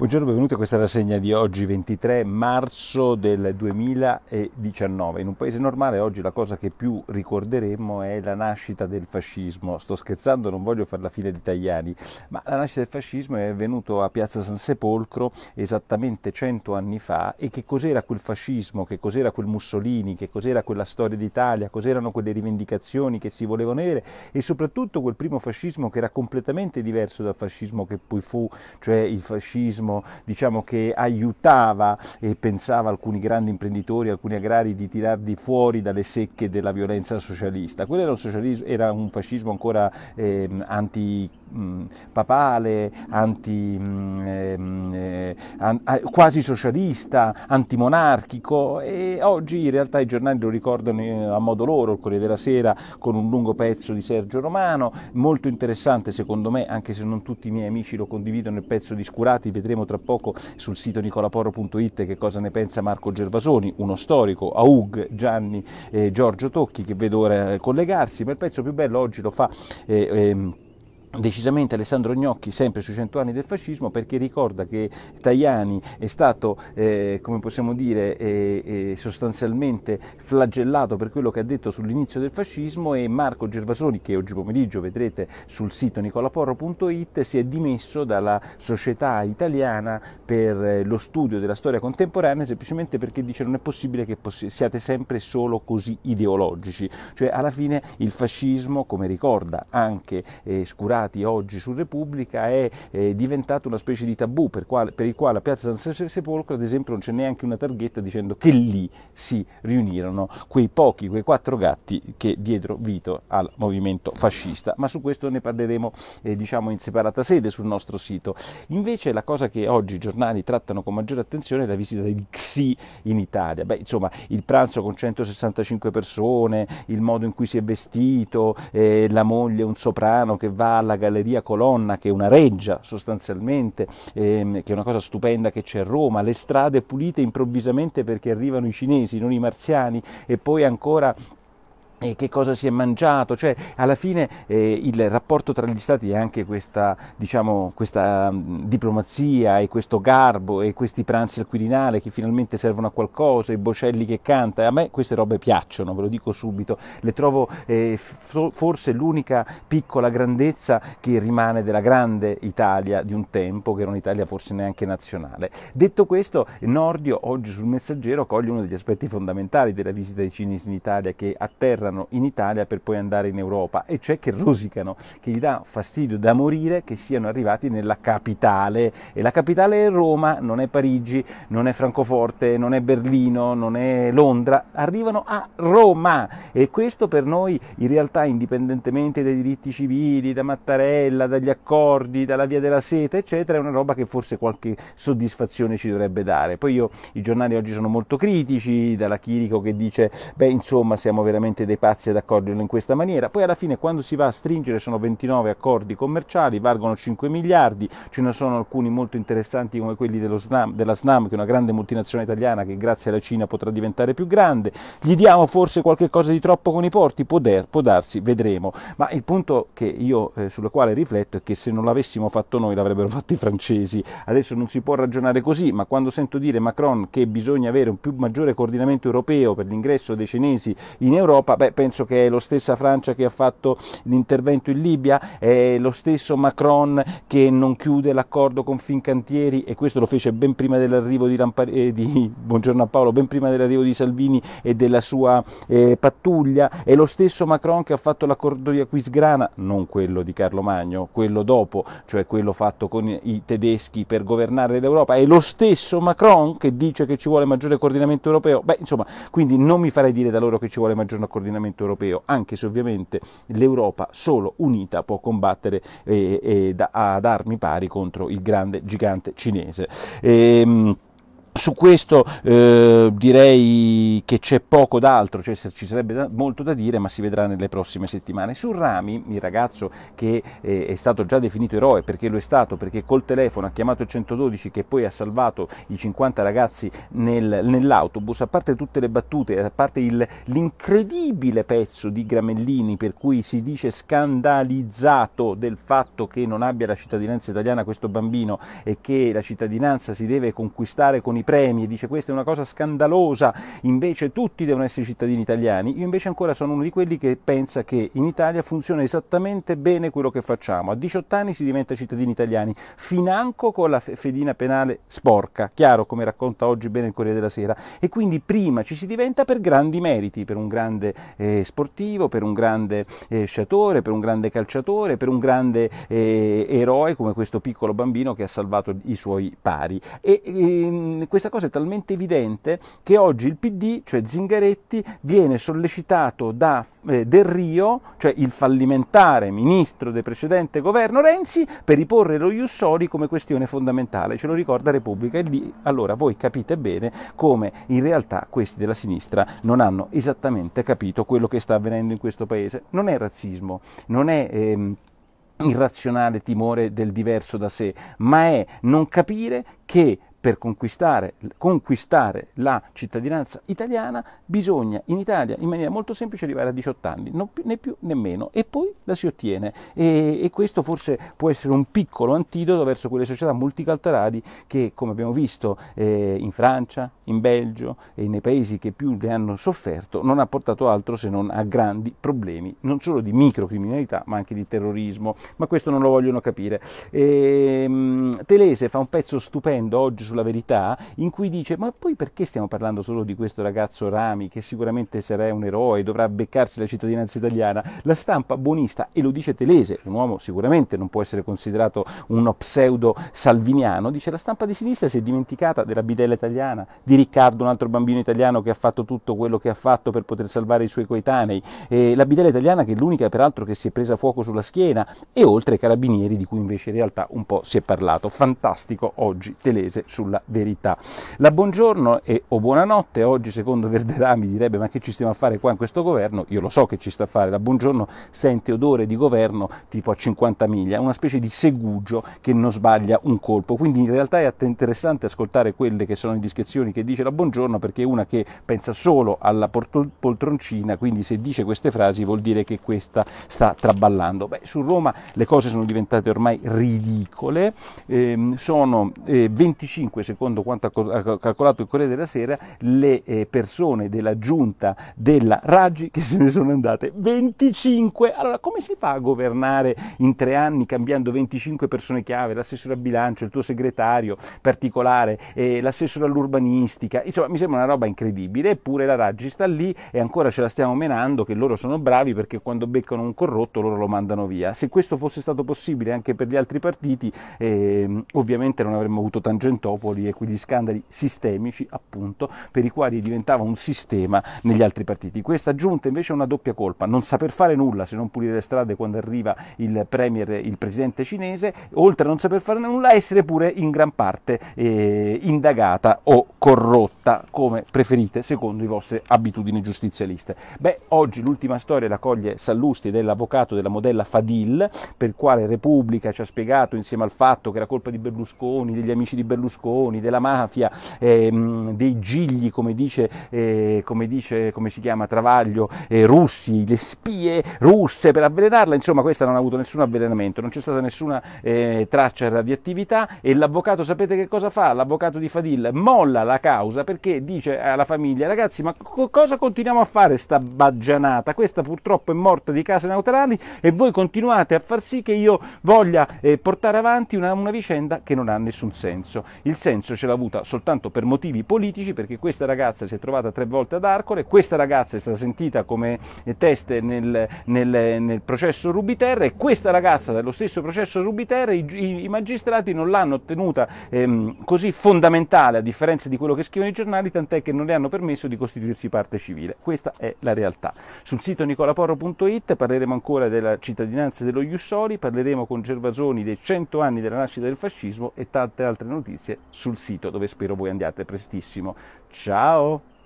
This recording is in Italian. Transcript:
Buongiorno, benvenuti a questa rassegna di oggi, 23 marzo del 2019. In un paese normale oggi la cosa che più ricorderemo è la nascita del fascismo. Sto scherzando, non voglio fare la fine di Tajani, ma la nascita del fascismo è avvenuta a Piazza San Sepolcro esattamente 100 anni fa e che cos'era quel fascismo, che cos'era quel Mussolini, che cos'era quella storia d'Italia, cos'erano quelle rivendicazioni che si volevano avere e soprattutto quel primo fascismo che era completamente diverso dal fascismo che poi fu, cioè il fascismo liberismo diciamo, che aiutava e pensava alcuni grandi imprenditori, alcuni agrari di tirarli fuori dalle secche della violenza socialista. Quello era un, era un fascismo ancora eh, anti papale, anti, ehm, eh, eh, quasi socialista, antimonarchico e oggi in realtà i giornali lo ricordano eh, a modo loro, il Corriere della Sera con un lungo pezzo di Sergio Romano, molto interessante secondo me, anche se non tutti i miei amici lo condividono, il pezzo di Scurati, vedremo tra poco sul sito nicolaporo.it che cosa ne pensa Marco Gervasoni, uno storico, Aug, Gianni, eh, Giorgio Tocchi che vedo ora collegarsi, ma il pezzo più bello oggi lo fa... Eh, ehm, decisamente Alessandro Gnocchi sempre sui cento anni del fascismo perché ricorda che Tajani è stato eh, come possiamo dire eh, eh, sostanzialmente flagellato per quello che ha detto sull'inizio del fascismo e Marco Gervasoni che oggi pomeriggio vedrete sul sito nicolaporro.it si è dimesso dalla società italiana per eh, lo studio della storia contemporanea semplicemente perché dice non è possibile che poss siate sempre solo così ideologici cioè alla fine il fascismo come ricorda anche eh, Scurati riportati oggi su Repubblica è, è eh, diventato una specie di tabù per, quale, per il quale a Piazza San Sepolcro ad esempio non c'è neanche una targhetta dicendo che lì si riunirono quei pochi, quei quattro gatti che diedero vito al movimento fascista, ma su questo ne parleremo eh, diciamo in separata sede sul nostro sito. Invece la cosa che oggi i giornali trattano con maggiore attenzione è la visita di Xi in Italia, Beh, insomma il pranzo con 165 persone, il modo in cui si è vestito, eh, la moglie, un soprano che va alla alla Galleria Colonna, che è una reggia sostanzialmente, ehm, che è una cosa stupenda che c'è a Roma, le strade pulite improvvisamente perché arrivano i cinesi, non i marziani, e poi ancora che cosa si è mangiato, cioè alla fine eh, il rapporto tra gli stati è anche questa, diciamo, questa mm, diplomazia e questo garbo e questi pranzi al Quirinale che finalmente servono a qualcosa, i Bocelli che canta, a me queste robe piacciono, ve lo dico subito, le trovo eh, forse l'unica piccola grandezza che rimane della grande Italia di un tempo, che era un'Italia forse neanche nazionale. Detto questo, Nordio oggi sul Messaggero coglie uno degli aspetti fondamentali della visita dei cinesi in Italia che atterra portano in Italia per poi andare in Europa, e cioè che rosicano, che gli dà fastidio da morire che siano arrivati nella capitale. E la capitale è Roma, non è Parigi, non è Francoforte, non è Berlino, non è Londra, arrivano a Roma. E questo per noi in realtà, indipendentemente dai diritti civili, da Mattarella, dagli accordi, dalla via della seta, eccetera, è una roba che forse qualche soddisfazione ci dovrebbe dare. Poi io, i giornali oggi sono molto critici, dalla Chirico che dice, beh insomma siamo veramente dei pazzi ad accoglierlo in questa maniera. Poi alla fine quando si va a stringere sono 29 accordi commerciali, valgono 5 miliardi, ce ne sono alcuni molto interessanti come quelli SNAM, della SNAM, che è una grande multinazionale italiana che grazie alla Cina potrà diventare più grande. Gli diamo forse qualche cosa di troppo con i porti? Poder, può darsi, vedremo. Ma il punto io, eh, sul quale rifletto è che se non l'avessimo fatto noi l'avrebbero fatto i francesi. Adesso non si può ragionare così, ma quando sento dire Macron che bisogna avere un più maggiore coordinamento europeo per l'ingresso dei cinesi in Europa, beh, penso che è lo stessa Francia che ha fatto l'intervento in Libia, è lo stesso Macron che non chiude l'accordo con Fincantieri e questo lo fece ben prima dell'arrivo di, Lampar- eh, di Buongiorno a Paolo, ben prima dell'arrivo di Salvini e della sua eh, pattuglia, è lo stesso Macron che ha fatto l'accordo di Aquisgrana, non quello di Carlo Magno, quello dopo, cioè quello fatto con i tedeschi per governare l'Europa, è lo stesso Macron che dice che ci vuole maggiore coordinamento europeo. Beh, insomma, quindi non mi farei dire da loro che ci vuole maggiore coordinamento ordinamento europeo, anche se ovviamente l'Europa solo unita può combattere eh, eh, da, ad armi pari contro il grande gigante cinese. E, ehm, su questo eh, direi che c'è poco d'altro, cioè ci sarebbe da, molto da dire, ma si vedrà nelle prossime settimane. Su Rami, il ragazzo che eh, è stato già definito eroe, perché lo è stato, perché col telefono ha chiamato il 112 che poi ha salvato i 50 ragazzi nel, nell'autobus, a parte tutte le battute, a parte il, l'incredibile pezzo di Gramellini per cui si dice scandalizzato del fatto che non abbia la cittadinanza italiana questo bambino e che la cittadinanza si deve conquistare con i premi e dice questa è una cosa scandalosa, invece tutti devono essere cittadini italiani, io invece ancora sono uno di quelli che pensa che in Italia funziona esattamente bene quello che facciamo. A 18 anni si diventa cittadini italiani, financo con la fedina penale sporca, chiaro come racconta oggi bene il Corriere della Sera, e quindi prima ci si diventa per grandi meriti, per un grande eh, sportivo, per un grande eh, sciatore, per un grande calciatore, per un grande eh, eroe come questo piccolo bambino che ha salvato i suoi pari. E, ehm, questa cosa è talmente evidente che oggi il PD, cioè Zingaretti, viene sollecitato da eh, Del Rio, cioè il fallimentare ministro del precedente governo Renzi, per riporre lo Ius come questione fondamentale, ce lo ricorda Repubblica e lì allora voi capite bene come in realtà questi della sinistra non hanno esattamente capito quello che sta avvenendo in questo paese. Non è razzismo, non è... Ehm, irrazionale timore del diverso da sé, ma è non capire che per conquistare, conquistare, la cittadinanza italiana bisogna in Italia in maniera molto semplice arrivare a 18 anni, più, né più né meno, e poi la si ottiene. E, e, questo forse può essere un piccolo antidoto verso quelle società multiculturali che, come abbiamo visto eh, in Francia, in Belgio e nei paesi che più le hanno sofferto, non ha portato altro se non a grandi problemi, non solo di microcriminalità, ma anche di terrorismo, ma questo non lo vogliono capire. E, ehm, Telese fa un pezzo stupendo oggi sulla verità, in cui dice ma poi perché stiamo parlando solo di questo ragazzo Rami che sicuramente sarà un eroe, dovrà beccarsi la cittadinanza italiana? La stampa buonista, e lo dice Telese, un uomo sicuramente non può essere considerato uno pseudo salviniano, dice la stampa di sinistra si è dimenticata della bidella italiana, di Riccardo, un altro bambino italiano che ha fatto tutto quello che ha fatto per poter salvare i suoi coetanei, e la bidella italiana che è l'unica peraltro che si è presa fuoco sulla schiena e oltre ai carabinieri di cui invece in realtà un po' si è parlato. Fantastico oggi Telese su sulla verità. La buongiorno e o buonanotte, oggi secondo Verderà mi direbbe ma che ci stiamo a fare qua in questo governo? Io lo so che ci sta a fare, la buongiorno sente odore di governo tipo a 50 miglia, una specie di segugio che non sbaglia un colpo, quindi in realtà è interessante ascoltare quelle che sono indiscrezioni che dice la buongiorno perché è una che pensa solo alla poltroncina, quindi se dice queste frasi vuol dire che questa sta traballando. Beh, su Roma le cose sono diventate ormai ridicole, eh, sono eh, 25 5, secondo quanto ha calcolato il Corriere della Sera, le eh, persone della giunta della Raggi che se ne sono andate 25. Allora, come si fa a governare in tre anni cambiando 25 persone chiave, l'assessore al bilancio, il tuo segretario particolare, eh, l'assessore all'urbanistica? Insomma, mi sembra una roba incredibile, eppure la Raggi sta lì e ancora ce la stiamo menando che loro sono bravi perché quando beccano un corrotto loro lo mandano via. Se questo fosse stato possibile anche per gli altri partiti, eh, ovviamente non avremmo avuto Tangentopoli monopoli e quegli scandali sistemici appunto per i quali diventava un sistema negli altri partiti. Questa giunta invece è una doppia colpa, non saper fare nulla se non pulire le strade quando arriva il premier, il presidente cinese, oltre a non saper fare nulla essere pure in gran parte eh, indagata o corrotta come preferite secondo le vostre abitudini giustizialiste. Beh, oggi l'ultima storia la coglie Sallusti dell'avvocato della modella Fadil, per quale Repubblica ci ha spiegato insieme al fatto che era colpa di Berlusconi, degli amici di Berlusconi, bacconi, della mafia, ehm, dei gigli, come dice, eh, come dice, come si chiama, Travaglio, eh, russi, le spie russe per avvelenarla, insomma questa non ha avuto nessun avvelenamento, non c'è stata nessuna eh, traccia di radioattività e l'avvocato sapete che cosa fa? L'avvocato di Fadil molla la causa perché dice alla famiglia ragazzi ma co- cosa continuiamo a fare sta baggianata? Questa purtroppo è morta di case neutrali e voi continuate a far sì che io voglia eh, portare avanti una, una, vicenda che non ha nessun senso. Il senso ce l'ha avuta soltanto per motivi politici, perché questa ragazza si è trovata tre volte ad Arcole, questa ragazza è stata sentita come teste nel, nel, nel processo Rubiterra e questa ragazza dello stesso processo Rubiterra i, i, i magistrati non l'hanno ottenuta ehm, così fondamentale a differenza di quello che scrivono i giornali, tant'è che non le hanno permesso di costituirsi parte civile. Questa è la realtà. Sul sito nicolaporro.it parleremo ancora della cittadinanza dello Jussoli, parleremo con Gervasoni dei 100 anni della nascita del fascismo e tante altre notizie sul sito dove spero voi andiate prestissimo. Ciao!